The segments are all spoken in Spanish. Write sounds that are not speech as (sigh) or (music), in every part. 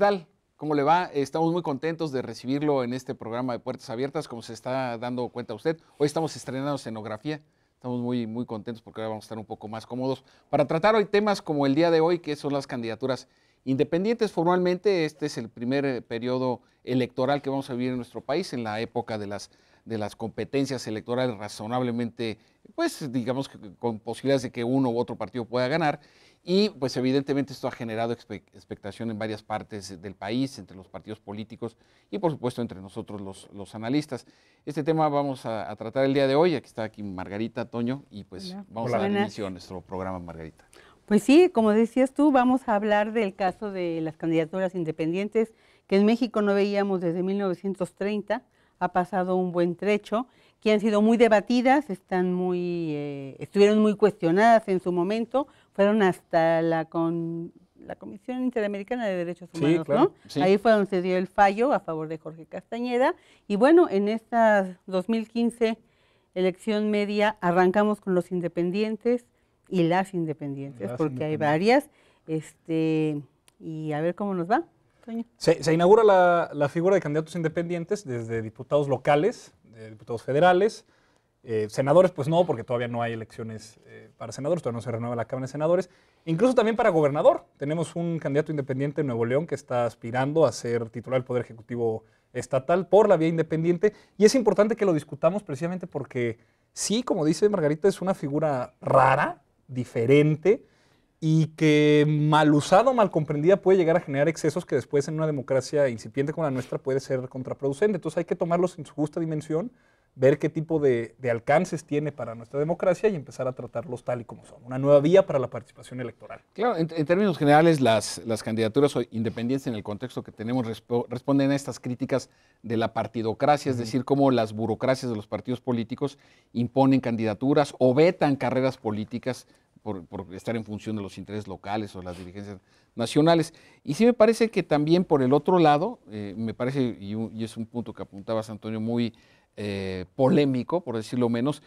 tal? ¿Cómo le va? Estamos muy contentos de recibirlo en este programa de Puertas Abiertas, como se está dando cuenta usted. Hoy estamos estrenando escenografía. Estamos muy, muy contentos porque ahora vamos a estar un poco más cómodos para tratar hoy temas como el día de hoy, que son las candidaturas independientes. Formalmente, este es el primer eh, periodo electoral que vamos a vivir en nuestro país en la época de las de las competencias electorales razonablemente, pues digamos con posibilidades de que uno u otro partido pueda ganar. Y pues evidentemente esto ha generado expectación en varias partes del país, entre los partidos políticos y por supuesto entre nosotros los, los analistas. Este tema vamos a, tratar el día de hoy. Aquí está aquí Margarita, Toño, y pues vamos a dar inicio a nuestro programa, Margarita. Pues sí, como decías tú, vamos a hablar del caso de las candidaturas independientes que en México no veíamos desde 1930 ha pasado un buen trecho, que han sido muy debatidas, están muy, eh, estuvieron muy cuestionadas en su momento, fueron hasta la, con, la Comisión Interamericana de Derechos Humanos, ¿no? Ahí fue donde se dio el fallo a favor de Jorge Castañeda. Y bueno, en esta 2015 elección media arrancamos con los independientes y las independientes, porque hay varias. Este, y a ver cómo nos va. Se, inaugura la, figura de candidatos independientes desde diputados locales, eh, diputados federales, eh, senadores, pues no, porque todavía no hay elecciones eh, para senadores, todavía no se renueva la Cámara de Senadores. Incluso también para gobernador. Tenemos un candidato independiente en Nuevo León que está aspirando a ser titular del Poder Ejecutivo Estatal por la vía independiente. Y es importante que lo discutamos precisamente porque sí, como dice Margarita, es una figura rara, diferente, y que mal usada o mal comprendida puede llegar a generar excesos que después en una democracia incipiente como la nuestra puede ser contraproducente. Entonces hay que tomarlos en su justa dimensión, ver qué tipo de, alcances tiene para nuestra democracia y empezar a tratarlos tal y como son. Una nueva vía para la participación electoral. Claro, en, términos generales, las, las candidaturas independientes en el contexto que tenemos responden a estas críticas de la partidocracia, es decir, cómo las burocracias de los partidos políticos imponen candidaturas o vetan carreras políticas por, estar en función de los intereses locales o las dirigencias nacionales. Y sí me parece que también por el otro lado, eh, me parece, y, es un punto que apuntabas, Antonio, muy eh, polémico, por decirlo menos,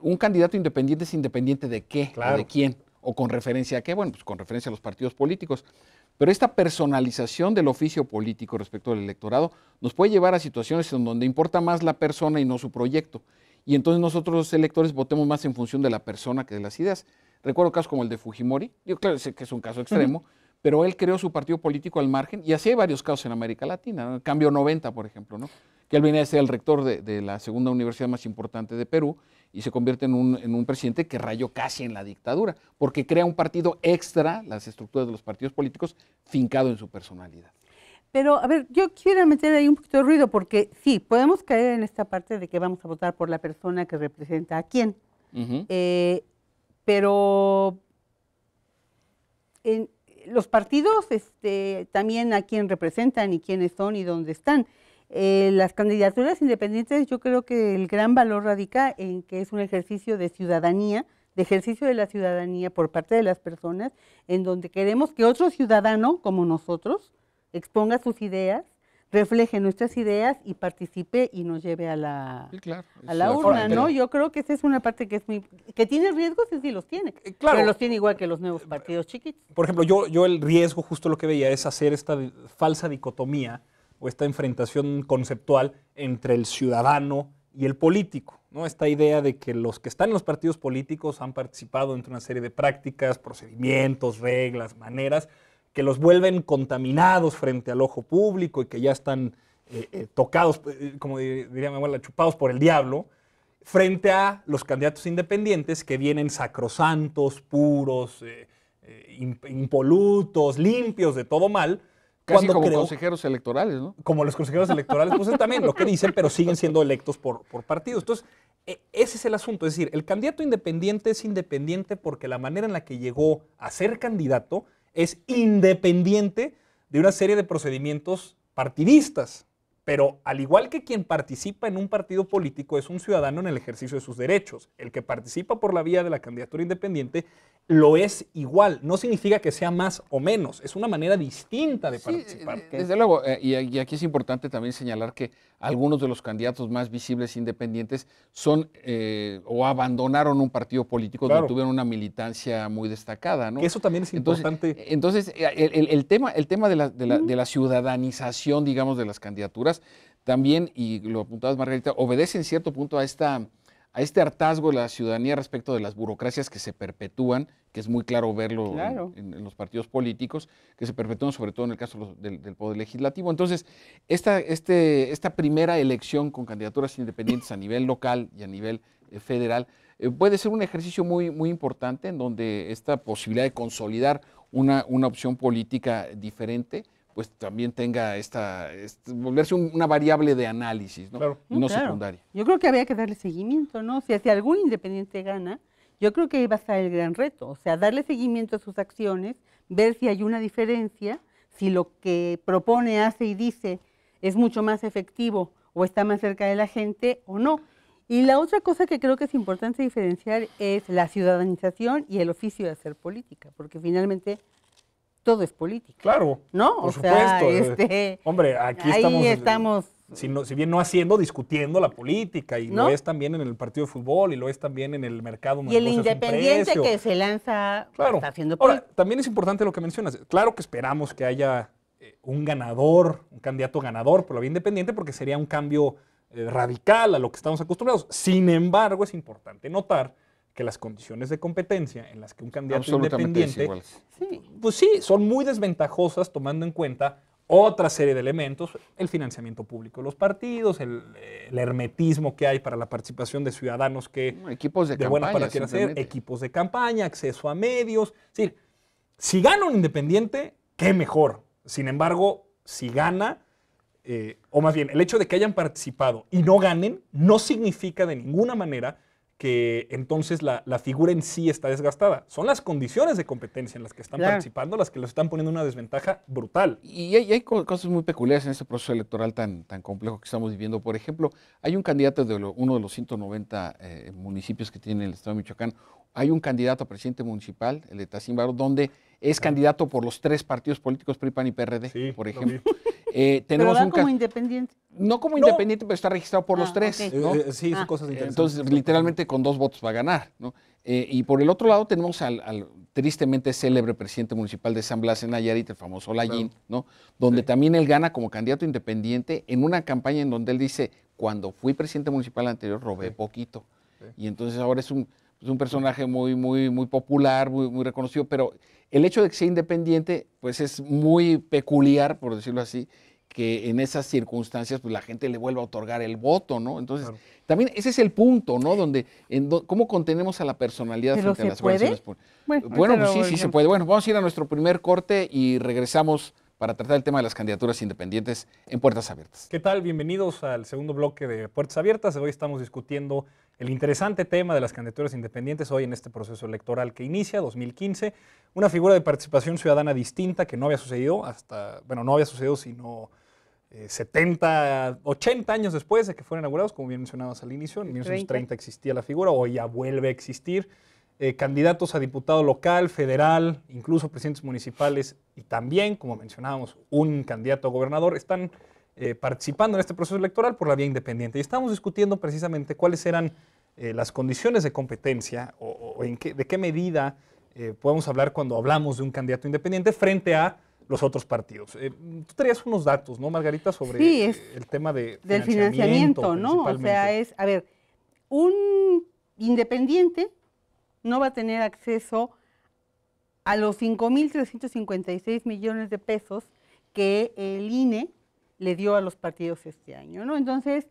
un candidato independiente es independiente de qué de quién, o con referencia a qué, bueno, pues con referencia a los partidos políticos. Pero esta personalización del oficio político respecto al electorado nos puede llevar a situaciones en donde importa más la persona y no su proyecto. Y entonces nosotros los electores votemos más en función de la persona que de las ideas. Recuerdo casos como el de Fujimori, yo claro que es un caso extremo, pero él creó su partido político al margen y así hay varios casos en América Latina, Cambio 90, por ejemplo, ¿no? que él viene a ser el rector de, la segunda universidad más importante de Perú y se convierte en un, presidente que rayó casi en la dictadura, porque crea un partido extra, las estructuras de los partidos políticos, fincado en su personalidad. Pero, a ver, yo quiero meter ahí un poquito de ruido, porque sí, podemos caer en esta parte de que vamos a votar por la persona que representa a quién pero en los partidos este, también a quién representan y quiénes son y dónde están. Eh, las candidaturas independientes yo creo que el gran valor radica en que es un ejercicio de ciudadanía, de ejercicio de la ciudadanía por parte de las personas, en donde queremos que otro ciudadano como nosotros exponga sus ideas, refleje nuestras ideas y participe y nos lleve a la, la urna, ¿no? Yo creo que esa es una parte que es muy... que tiene riesgos y sí los tiene, eh, claro. pero los tiene igual que los nuevos partidos chiquitos. Por ejemplo, yo, yo el riesgo justo lo que veía es hacer esta falsa dicotomía o esta enfrentación conceptual entre el ciudadano y el político, ¿no? Esta idea de que los que están en los partidos políticos han participado entre una serie de prácticas, procedimientos, reglas, maneras que los vuelven contaminados frente al ojo público y que ya están eh, eh, tocados, eh, como diría mi abuela, chupados por el diablo, frente a los candidatos independientes que vienen sacrosantos, puros, impolutos, limpios de todo mal. cuando como consejeros electorales, ¿no? Como los consejeros electorales, pues también lo que dicen, pero siguen siendo electos por, por partidos. Entonces, e-, ese es el asunto. Es decir, el candidato independiente es independiente porque la manera en la que llegó a ser candidato es independiente de una serie de procedimientos partidistas. Pero al igual que quien participa en un partido político es un ciudadano en el ejercicio de sus derechos, el que participa por la vía de la candidatura independiente lo es igual. No significa que sea más o menos, es una manera distinta de participar. Desde luego, eh, y aquí es importante también señalar que algunos de los candidatos más visibles independientes son eh, o abandonaron un partido político donde tuvieron una militancia muy destacada. Eso también es importante. Entonces, eh, el, tema, el tema de la ciudadanización, digamos, de las candidaturas también, y lo apuntabas Margarita, obedece en cierto punto a, esta, a este hartazgo de la ciudadanía respecto de las burocracias que se perpetúan, que es muy claro verlo En, los partidos políticos, que se perpetúan sobre todo en el caso del, Poder Legislativo. Entonces, este, esta, primera elección con candidaturas independientes a nivel local y a nivel eh, federal, eh, puede ser un ejercicio muy, muy importante en donde esta posibilidad de consolidar una, una opción política diferente pues también tenga esta, volverse una variable de análisis, ¿no? Claro. No, secundaria. Yo creo que había que darle seguimiento, ¿no? si si algún independiente gana, yo creo que ahí va a estar el gran reto, o sea, darle seguimiento a sus acciones, ver si hay una diferencia, si lo que propone, hace y dice es mucho más efectivo o está más cerca de la gente o no. Y la otra cosa que creo que es importante diferenciar es la ciudadanización y el oficio de hacer política, porque finalmente todo es política. Claro. ¿No? Por supuesto. Eh, este, hombre, aquí estamos, eh, si, bien no haciendo, discutiendo la política, y lo es también en el partido de fútbol, y lo es también en el mercado. Y el independiente que se lanza está haciendo Ahora, también es importante lo que mencionas. Claro que esperamos que haya eh, un ganador, un candidato ganador por la vía independiente, porque sería un cambio radical a lo que estamos acostumbrados. Sin embargo, es importante notar que las condiciones de competencia en las que un candidato independiente, pues sí, son muy desventajosas tomando en cuenta otra serie de elementos, el financiamiento público de los partidos, el, hermetismo que hay para la participación de ciudadanos que equipos de, campaña, para hacer, equipos de campaña, acceso a medios, si gana un independiente, qué mejor. Sin embargo, si gana, eh, o más bien, el hecho de que hayan participado y no ganen, no significa de ninguna manera que entonces la, figura en sí está desgastada. Son las condiciones de competencia en las que están participando las que les están poniendo una desventaja brutal. Y hay, cosas muy peculiares en este proceso electoral tan, tan complejo que estamos viviendo. Por ejemplo, hay un candidato de uno de los 190 eh, municipios que tiene el estado de Michoacán. Hay un candidato a presidente municipal, el de Tacimbaro, donde es candidato por los tres partidos políticos PRI, y PRD, por ejemplo. (laughs) Eh, tenemos un como independiente? No como independiente, pero está registrado por los ah, tres. Eh, eh, sí, son ah. cosas interesantes. Entonces, literalmente con dos votos va a ganar. y por el otro lado tenemos al, tristemente célebre presidente municipal de San Blas en Nayarit, el famoso Lallín, ¿no? donde también él gana como candidato independiente en una campaña en donde él dice, cuando fui presidente municipal anterior robé poquito. Y entonces ahora es un, personaje muy, muy, muy popular, muy, muy reconocido, pero el hecho de que sea independiente, pues es muy peculiar, por decirlo así, que en esas circunstancias pues la gente le vuelva a otorgar el voto, ¿no? Entonces, también ese es el punto, ¿no? Donde, ¿cómo contenemos a la personalidad frente a las puede? Bueno, pues, sí, sí se puede. Bueno, vamos a ir a nuestro primer corte y regresamos para tratar el tema de las candidaturas independientes en Puertas Abiertas. ¿Qué tal? Bienvenidos al segundo bloque de Puertas Abiertas. Hoy estamos discutiendo el interesante tema de las candidaturas independientes hoy en este proceso electoral que inicia 2015, una figura de participación ciudadana distinta que no había sucedido hasta, bueno, no había sucedido sino 70, eh, 80 años después de que fueron inaugurados, como bien mencionabas al inicio, en 1930 30. existía la figura, hoy ya vuelve a existir. Eh, candidatos a diputado local, federal, incluso presidentes municipales y también, como mencionábamos, un candidato a gobernador, están eh, participando en este proceso electoral por la vía independiente. Y estamos discutiendo precisamente cuáles eran eh, las condiciones de competencia o, en de qué medida podemos hablar cuando hablamos de un candidato independiente frente a los otros partidos. tú tenías unos datos, ¿no, Margarita, sobre el tema de del financiamiento ¿no? O sea, es, a ver, un independiente no va a tener acceso a los 5.356 millones de pesos que el INE le dio a los partidos este año, ¿no? Entonces,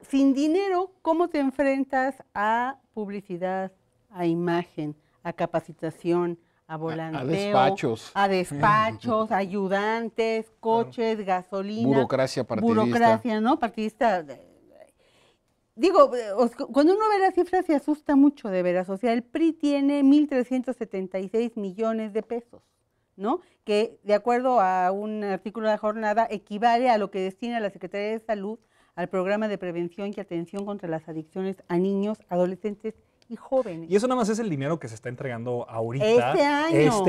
sin dinero, ¿cómo te enfrentas a publicidad, a imagen, a capacitación, a volanteo? A, despachos. A despachos, ayudantes, coches, gasolina. Burocracia partidista. Burocracia, ¿no? Partidista digo, cuando uno ve las cifras se asusta mucho de veras. O sea, el PRI tiene 1.376 millones de pesos, ¿no? Que de acuerdo a un artículo de la jornada equivale a lo que destina la Secretaría de Salud al programa de prevención y atención contra las adicciones a niños, adolescentes y jóvenes. Y eso nada más es el dinero que se está entregando ahorita. Este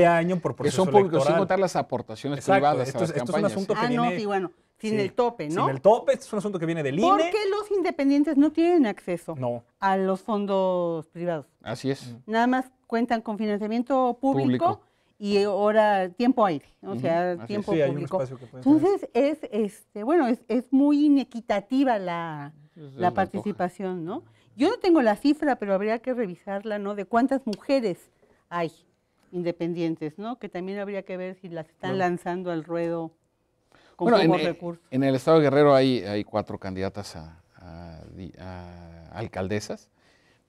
año. Este por proceso que son públicos, Sin contar las aportaciones privadas esto, a las esto Es un asunto que ah, viene... bueno. Sin el tope, ¿no? Sin el tope, este es un asunto que viene del INE. ¿Por qué los independientes no tienen acceso a los fondos privados? Así es. Nada más cuentan con financiamiento público, y ahora tiempo aire, o sea, tiempo público. Entonces es, este, bueno, es, muy inequitativa la, participación, ¿no? Yo no tengo la cifra, pero habría que revisarla, ¿no? De cuántas mujeres hay independientes, ¿no? Que también habría que ver si las están lanzando al ruedo eh, en, el estado de Guerrero hay, cuatro candidatas a, alcaldesas,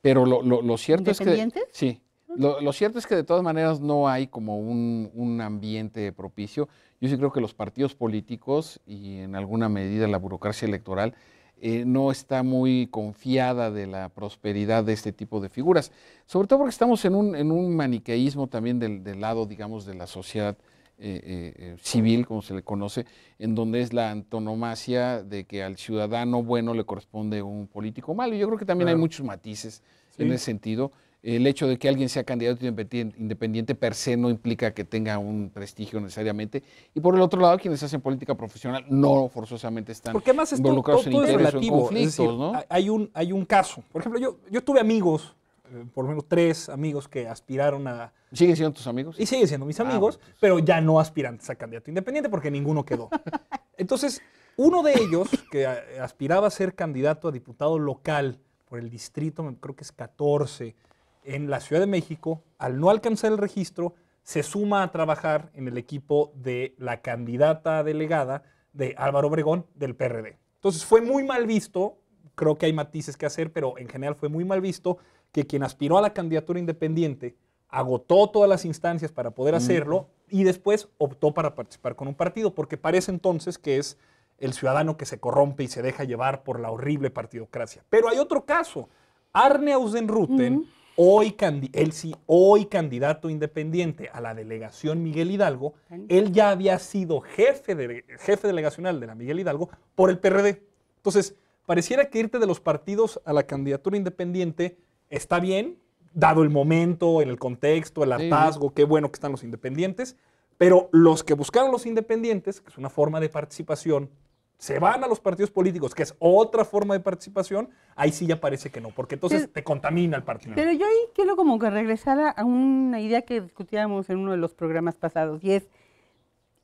pero lo, cierto es que... Sí. Lo, cierto es que de todas maneras no hay como un, ambiente propicio. Yo sí creo que los partidos políticos y en alguna medida la burocracia electoral eh, no está muy confiada de la prosperidad de este tipo de figuras, sobre todo porque estamos en un, maniqueísmo también del, del, lado, digamos, de la sociedad eh, eh, civil, como se le conoce, en donde es la antonomasia de que al ciudadano bueno le corresponde un político malo. Yo creo que también hay muchos matices en ese sentido. El hecho de que alguien sea candidato independiente per se no implica que tenga un prestigio necesariamente. Y por el otro lado, quienes hacen política profesional no forzosamente están involucrados en intereses o conflictos. hay, un, hay un caso. Por ejemplo, yo, yo tuve amigos eh, por lo menos tres amigos que aspiraron a... ¿Siguen siendo tus amigos? Y siguen siendo mis ah, amigos, pues. pero ya no aspirantes a candidato independiente porque ninguno quedó. (laughs) Entonces, uno de ellos, que aspiraba a ser candidato a diputado local por el distrito, creo que es 14, en la Ciudad de México, al no alcanzar el registro, se suma a trabajar en el equipo de la candidata delegada de Álvaro Obregón del PRD. Entonces fue muy mal visto, creo que hay matices que hacer, pero en general fue muy mal visto que quien aspiró a la candidatura independiente agotó todas las instancias para poder hacerlo y después optó para participar con un partido, porque parece entonces que es el ciudadano que se corrompe y se deja llevar por la horrible partidocracia. Pero hay otro caso. Arne Ausenruten, hoy, él sí, hoy candidato independiente a la delegación Miguel Hidalgo, él ya había sido jefe, jefe delegacional de la Miguel Hidalgo por el PRD. Entonces, pareciera que irte de los partidos a la candidatura independiente está bien, dado el momento, en el contexto, el hartazgo, qué bueno que están los independientes, pero los que buscaron los independientes, que es una forma de participación, se van a los partidos políticos, que es otra forma de participación, ahí sí ya parece que no, porque entonces te contamina el partido. Pero yo ahí quiero como que regresar a una idea que discutíamos en uno de los programas pasados, y es,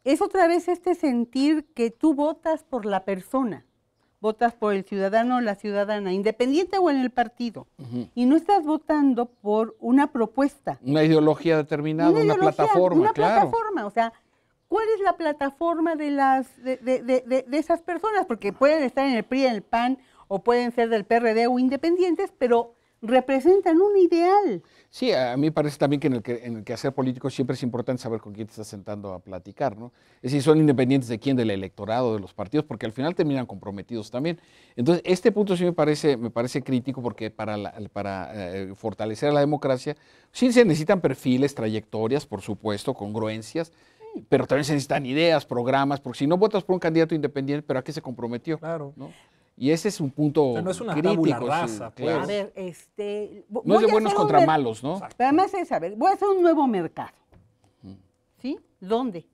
es otra vez este sentir que tú votas por la persona votas por el ciudadano o la ciudadana, independiente o en el partido, y no estás votando por una propuesta. Una ideología determinada, una, plataforma. Una plataforma, o sea, ¿cuál es la plataforma de, las, de, de, de, de, esas personas? Porque pueden estar en el PRI, en el PAN, o pueden ser del PRD o independientes, pero representan un ideal. Sí, a mí parece también que en el, que, hacer político siempre es importante saber con quién te estás sentando a platicar, ¿no? Es decir, son independientes de quién, del electorado, de los partidos, porque al final terminan comprometidos también. Entonces, este punto sí me parece, me parece crítico porque para, para eh, fortalecer la democracia sí se necesitan perfiles, trayectorias, por supuesto, congruencias, pero también se necesitan ideas, programas, porque si no votas por un candidato independiente, ¿pero a qué se comprometió? Claro. ¿no? Y ese es un punto o no es una crítico. Pues. A ver, este, no es de buenos contra malos, ¿no? Pero Además es, a ver, voy a hacer un nuevo mercado. Mm. ¿Sí? ¿Dónde?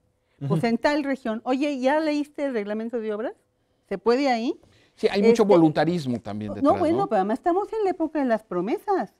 Pues en tal región. Oye, ¿ya leíste el reglamento de obras? ¿Se puede ahí? Sí, hay mucho este, voluntarismo también detrás, No, bueno, pero además estamos en la época de las promesas.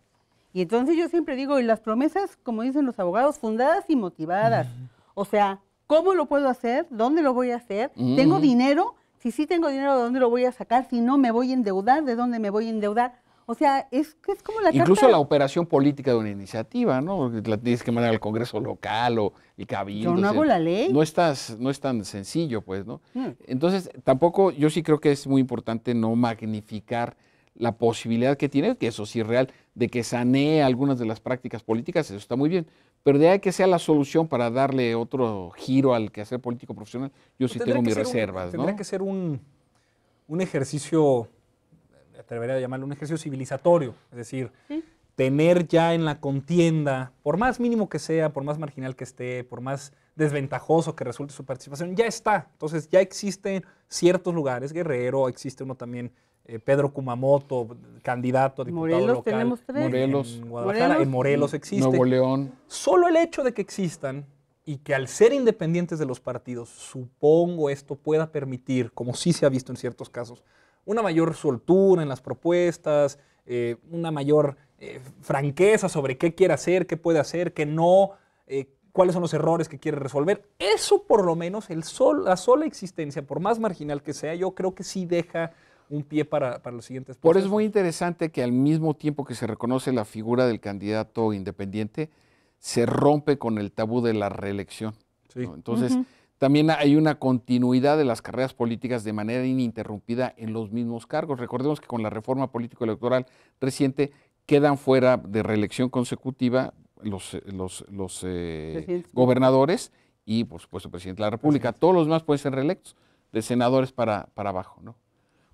Y entonces yo siempre digo, y las promesas, como dicen los abogados, fundadas y motivadas. O sea, ¿cómo lo puedo hacer? ¿Dónde lo voy a hacer? Mm. ¿Tengo dinero? Si sí tengo dinero, ¿de dónde lo voy a sacar? Si no me voy a endeudar, ¿de dónde me voy a endeudar? O sea, es, es como la Incluso la operación política de una iniciativa, ¿no? La tienes que mandar al Congreso local o el cabildo. Yo no hago la ley. No, estás, no es tan sencillo, pues, ¿no? Mm. Entonces, tampoco, yo sí creo que es muy importante no magnificar la posibilidad que tiene, que eso sí es real de que sanee algunas de las prácticas políticas, eso está muy bien. Pero de ahí que sea la solución para darle otro giro al quehacer político profesional, yo sí tengo mis reservas. tendría que ser un, ejercicio, me atrevería a llamarlo un ejercicio civilizatorio, es decir, tener ya en la contienda, por más mínimo que sea, por más marginal que esté, por más desventajoso que resulte su participación, ya está. Entonces ya existen ciertos lugares, Guerrero, existe uno también eh, Pedro Kumamoto, candidato a diputado Morelos local. Morelos. En Guadalajara, Morelos. en Morelos existe. Nuevo León. Solo el hecho de que existan y que al ser independientes de los partidos, supongo esto pueda permitir, como sí se ha visto en ciertos casos, una mayor soltura en las propuestas, eh, una mayor eh, franqueza sobre qué quiere hacer, qué puede hacer, qué no, cuáles son los errores que quiere resolver. Eso por lo menos, el la sola existencia, por más marginal que sea, yo creo que sí deja un pie para, los siguientes procesos. Por eso es muy interesante que al mismo tiempo que se reconoce la figura del candidato independiente, se rompe con el tabú de la reelección. Entonces, también hay una continuidad de las carreras políticas de manera ininterrumpida en los mismos cargos. Recordemos que con la reforma político-electoral reciente quedan fuera de reelección consecutiva los, eh, gobernadores y, por supuesto, el presidente de la República. Todos los demás pueden ser reelectos, de senadores para, para abajo. ¿no?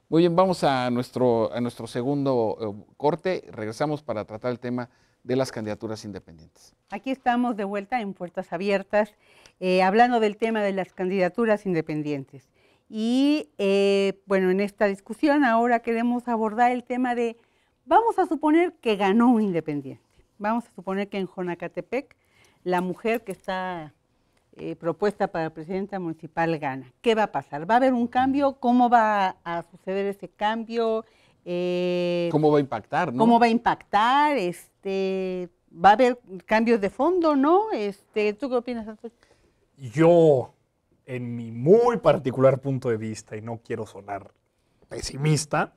Muy bien, vamos a nuestro, a nuestro segundo eh, corte. Regresamos para tratar el tema de las candidaturas independientes. Aquí estamos de vuelta en Puertas Abiertas, eh, hablando del tema de las candidaturas independientes. Y eh, bueno, en esta discusión ahora queremos abordar el tema de, vamos a suponer que ganó un independiente. Vamos a suponer que en Jonacatepec, la mujer que está eh, propuesta para presidenta municipal gana. ¿Qué va a pasar? ¿Va a haber un cambio? ¿Cómo va a suceder ese cambio? Eh, ¿Cómo va a impactar? ¿Cómo va a impactar? Este, ¿Va a haber cambios de fondo, no? Este, ¿Tú qué opinas, Yo, en mi muy particular punto de vista, y no quiero sonar pesimista,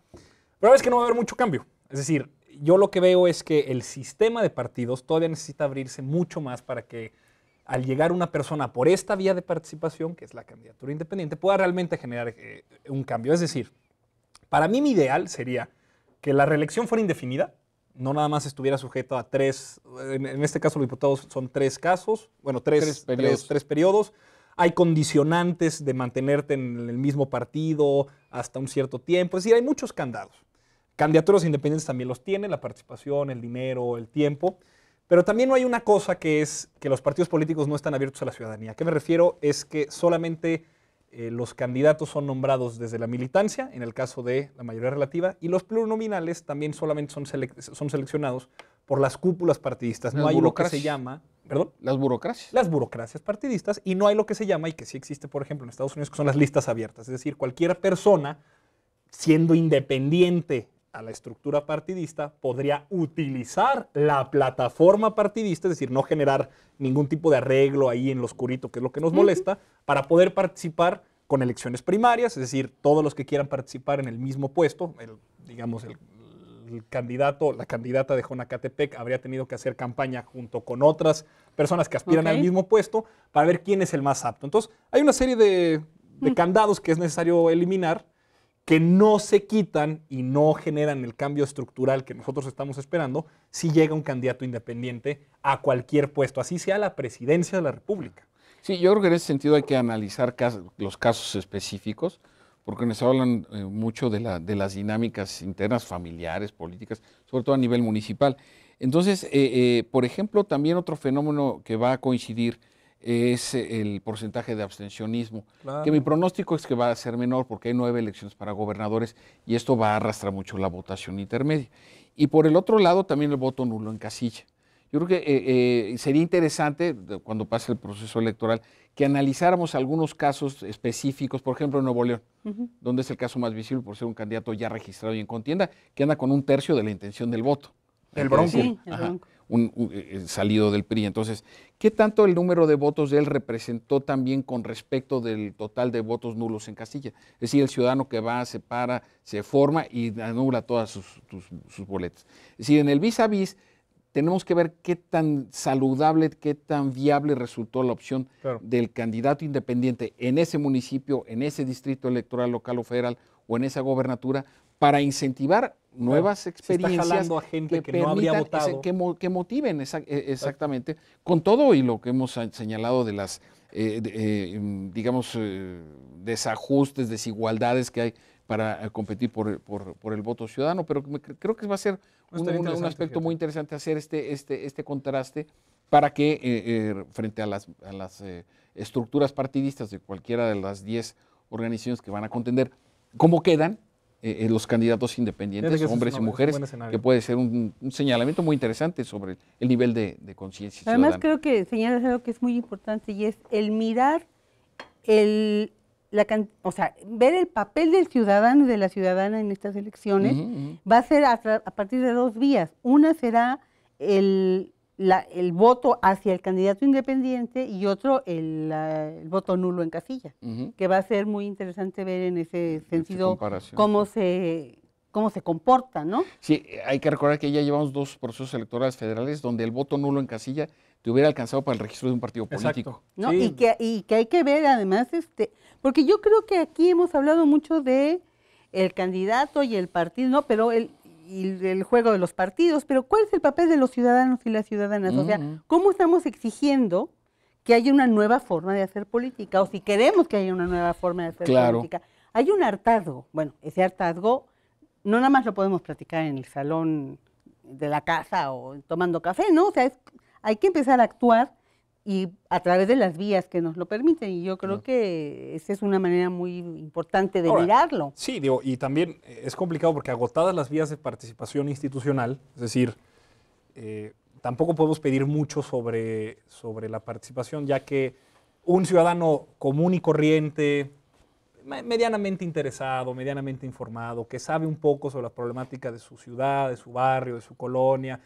pero es que no va a haber mucho cambio. Es decir, yo lo que veo es que el sistema de partidos todavía necesita abrirse mucho más para que al llegar una persona por esta vía de participación, que es la candidatura independiente, pueda realmente generar eh, un cambio. Es decir, para mí mi ideal sería que la reelección fuera indefinida, no nada más estuviera sujeto a tres, en, este caso los diputados son tres casos, bueno, tres, tres periodos. tres periodos hay condicionantes de mantenerte en el mismo partido hasta un cierto tiempo. Es decir, hay muchos candados. Candidaturas independientes también los tienen la participación, el dinero, el tiempo. Pero también no hay una cosa que es que los partidos políticos no están abiertos a la ciudadanía. ¿A qué me refiero? Es que solamente eh, los candidatos son nombrados desde la militancia, en el caso de la mayoría relativa, y los plurinominales también solamente son, seleccionados por las cúpulas partidistas. no hay lo que se llama ¿Perdón? Las burocracias. Las burocracias partidistas y no hay lo que se llama y que sí existe, por ejemplo, en Estados Unidos, que son las listas abiertas. Es decir, cualquier persona, siendo independiente a la estructura partidista, podría utilizar la plataforma partidista, es decir, no generar ningún tipo de arreglo ahí en lo oscurito, que es lo que nos molesta, para poder participar con elecciones primarias, es decir, todos los que quieran participar en el mismo puesto, el, digamos, el, candidato, la candidata de Jonacatepec habría tenido que hacer campaña junto con otras personas que aspiran al mismo puesto para ver quién es el más apto. Entonces, hay una serie de, mm. candados que es necesario eliminar que no se quitan y no generan el cambio estructural que nosotros estamos esperando si llega un candidato independiente a cualquier puesto, así sea la presidencia de la República. Sí, yo creo que en ese sentido hay que analizar los casos específicos, porque nos hablan eh, mucho de, la, de, las dinámicas internas, familiares, políticas, sobre todo a nivel municipal. Entonces, eh, eh, por ejemplo, también otro fenómeno que va a coincidir es el porcentaje de abstencionismo, que mi pronóstico es que va a ser menor porque hay nueve elecciones para gobernadores y esto va a arrastrar mucho la votación intermedia. Y por el otro lado también el voto nulo en casilla. Yo creo que eh, eh, sería interesante, cuando pase el proceso electoral, que analizáramos algunos casos específicos, por ejemplo en Nuevo León, donde es el caso más visible por ser un candidato ya registrado y en contienda, que anda con un tercio de la intención del voto. el bronco un, eh, eh, salido del PRI. Entonces, ¿qué tanto el número de votos de él representó también con respecto del total de votos nulos en Castilla? Es decir, el ciudadano que va, se para, se forma y anula todas sus, boletas. Es decir, en el vis a vis tenemos que ver qué tan saludable, qué tan viable resultó la opción del candidato independiente en ese municipio, en ese distrito electoral local o federal o en esa gobernatura para incentivar nuevas experiencias a gente que, permitan, Que, motiven e, exactamente, con todo y lo que hemos señalado de las, eh, eh, digamos, eh, desajustes, desigualdades que hay para competir por, el voto ciudadano, pero creo que va a ser un, aspecto muy interesante hacer este, este, este contraste para que frente a las, a las estructuras partidistas de cualquiera de las 10 organizaciones que van a contender, cómo quedan eh, eh, los candidatos independientes, hombres y mujeres, que puede ser un, señalamiento muy interesante sobre el nivel de, conciencia. Además creo que señalas algo que es muy importante y es el mirar, el, la, o sea, ver el papel del ciudadano y de la ciudadana en estas elecciones va a ser a, partir de dos vías. Una será el el voto hacia el candidato independiente y otro el, voto nulo en casilla, que va a ser muy interesante ver en ese sentido cómo se cómo se comporta, ¿no? Sí, hay que recordar que ya llevamos dos procesos electorales federales donde el voto nulo en casilla te hubiera alcanzado para el registro de un partido político. Y, que, y que hay que ver además, este, porque yo creo que aquí hemos hablado mucho de el candidato y el partido, ¿no? Pero el, y el juego de los partidos, pero ¿cuál es el papel de los ciudadanos y las ciudadanas? O sea, ¿cómo estamos exigiendo que haya una nueva forma de hacer política? O si queremos que haya una nueva forma de hacer política. Hay un hartazgo. Bueno, ese hartazgo no nada más lo podemos platicar en el salón de la casa o tomando café, ¿no? O sea, hay que empezar a actuar y a través de las vías que nos lo permiten. Y yo creo que esa es una manera muy importante de mirarlo. Sí, digo, y también eh, es complicado porque agotadas las vías de participación institucional, es decir, eh, tampoco podemos pedir mucho sobre, sobre la participación, ya que un ciudadano común y corriente, medianamente interesado, medianamente informado, que sabe un poco sobre la problemática de su ciudad, de su barrio, de su colonia,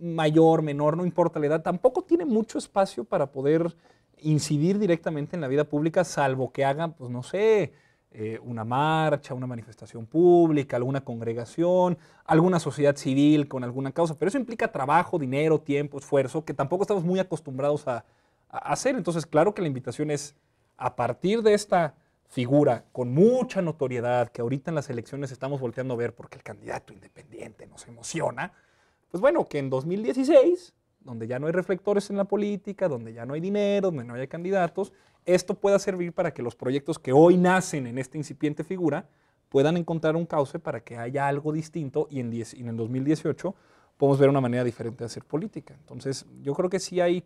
mayor, menor, no importa la edad, tampoco tiene mucho espacio para poder incidir directamente en la vida pública, salvo que hagan, pues no sé, eh, una marcha, una manifestación pública, alguna congregación, alguna sociedad civil con alguna causa. Pero eso implica trabajo, dinero, tiempo, esfuerzo, que tampoco estamos muy acostumbrados a, a hacer. Entonces, claro que la invitación es, a partir de esta figura con mucha notoriedad, que ahorita en las elecciones estamos volteando a ver porque el candidato independiente nos emociona, pues bueno, que en 2016, donde ya no hay reflectores en la política, donde ya no hay dinero, donde no hay candidatos, esto pueda servir para que los proyectos que hoy nacen en esta incipiente figura puedan encontrar un cauce para que haya algo distinto y en, el 2018 podemos ver una manera diferente de hacer política. Entonces, yo creo que sí hay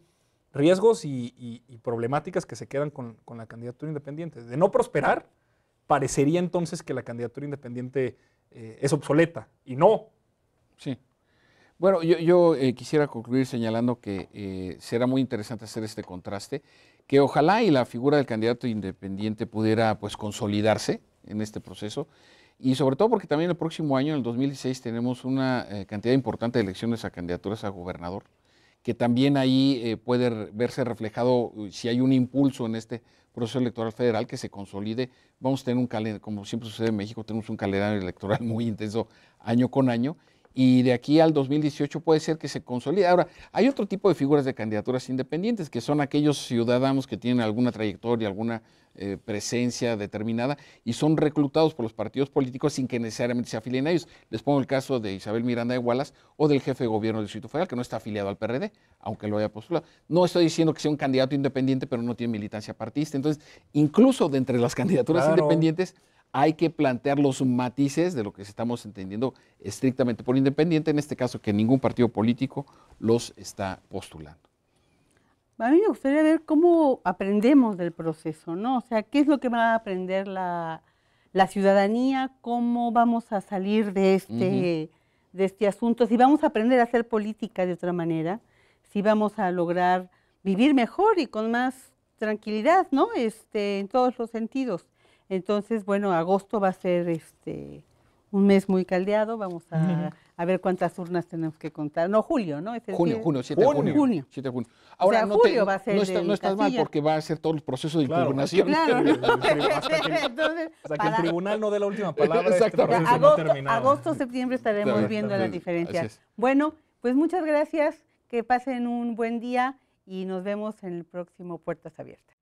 riesgos y, problemáticas que se quedan con, la candidatura independiente. De no prosperar, parecería entonces que la candidatura independiente eh, es obsoleta. Y no. Sí. Bueno, yo, eh, quisiera concluir señalando que eh, será muy interesante hacer este contraste, que ojalá y la figura del candidato independiente pudiera pues consolidarse en este proceso y sobre todo porque también el próximo año, en el 2016, tenemos una eh, cantidad importante de elecciones a candidaturas a gobernador, que también ahí puede verse reflejado si hay un impulso en este proceso electoral federal que se consolide. Vamos a tener un calendario, como siempre sucede en México, tenemos un calendario electoral (laughs) muy intenso año con año y de aquí al 2018 puede ser que se consolide. Ahora, hay otro tipo de figuras de candidaturas independientes, que son aquellos ciudadanos que tienen alguna trayectoria, alguna eh, presencia determinada y son reclutados por los partidos políticos sin que necesariamente se afilien a ellos. Les pongo el caso de Isabel Miranda de Wallace o del jefe de gobierno del Distrito Federal, que no está afiliado al PRD, aunque lo haya postulado. No estoy diciendo que sea un candidato independiente, pero no tiene militancia partista. Entonces, incluso de entre las candidaturas independientes hay que plantear los matices de lo que estamos entendiendo estrictamente por independiente, en este caso que ningún partido político los está postulando. A mí me gustaría ver cómo aprendemos del proceso, ¿no? O sea, ¿qué es lo que va a aprender la, ciudadanía? ¿Cómo vamos a salir de este, de este asunto? Si vamos a aprender a hacer política de otra manera, si vamos a lograr vivir mejor y con más tranquilidad, ¿no? Este, en todos los sentidos. Entonces, bueno, agosto va a ser este un mes muy caldeado, vamos a, a ver cuántas urnas tenemos que contar. No, julio, ¿no? Es junio, junio, 7 de junio. junio. Ahora, o sea, julio va a ser no, está, no estás mal porque va a ser todo el proceso de impugnación. Claro, (laughs) que, el tribunal no dé la última palabra. Este Exactamente. agosto, septiembre estaremos viendo la las diferencias. Bueno, pues muchas gracias, que pasen un buen día y nos vemos en el próximo Puertas Abiertas.